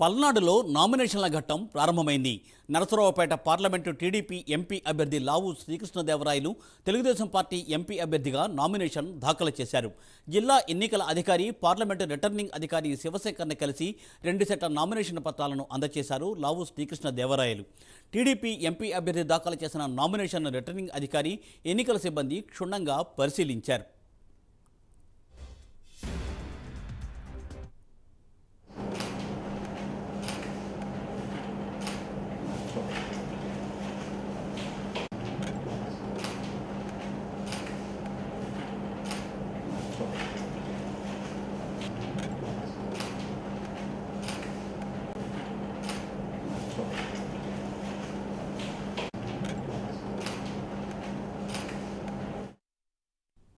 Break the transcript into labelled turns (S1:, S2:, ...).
S1: పల్నాడులో నామినేషన్ల ఘట్టం ప్రారంభమైంది నరసరావుపేట పార్లమెంటు టీడీపీ ఎంపీ అభ్యర్థి లావు శ్రీకృష్ణదేవరాయలు తెలుగుదేశం పార్టీ ఎంపీ అభ్యర్థిగా నామినేషన్ దాఖలు చేశారు జిల్లా ఎన్నికల అధికారి పార్లమెంటు రిటర్నింగ్ అధికారి శివశేఖర్ను కలిసి రెండు సెట్ల నామినేషన్ పత్రాలను అందజేశారు లావు శ్రీకృష్ణదేవరాయలు టీడీపీ ఎంపీ అభ్యర్థి దాఖలు చేసిన నామినేషన్ను రిటర్నింగ్ అధికారి ఎన్నికల సిబ్బంది క్షుణ్ణంగా పరిశీలించారు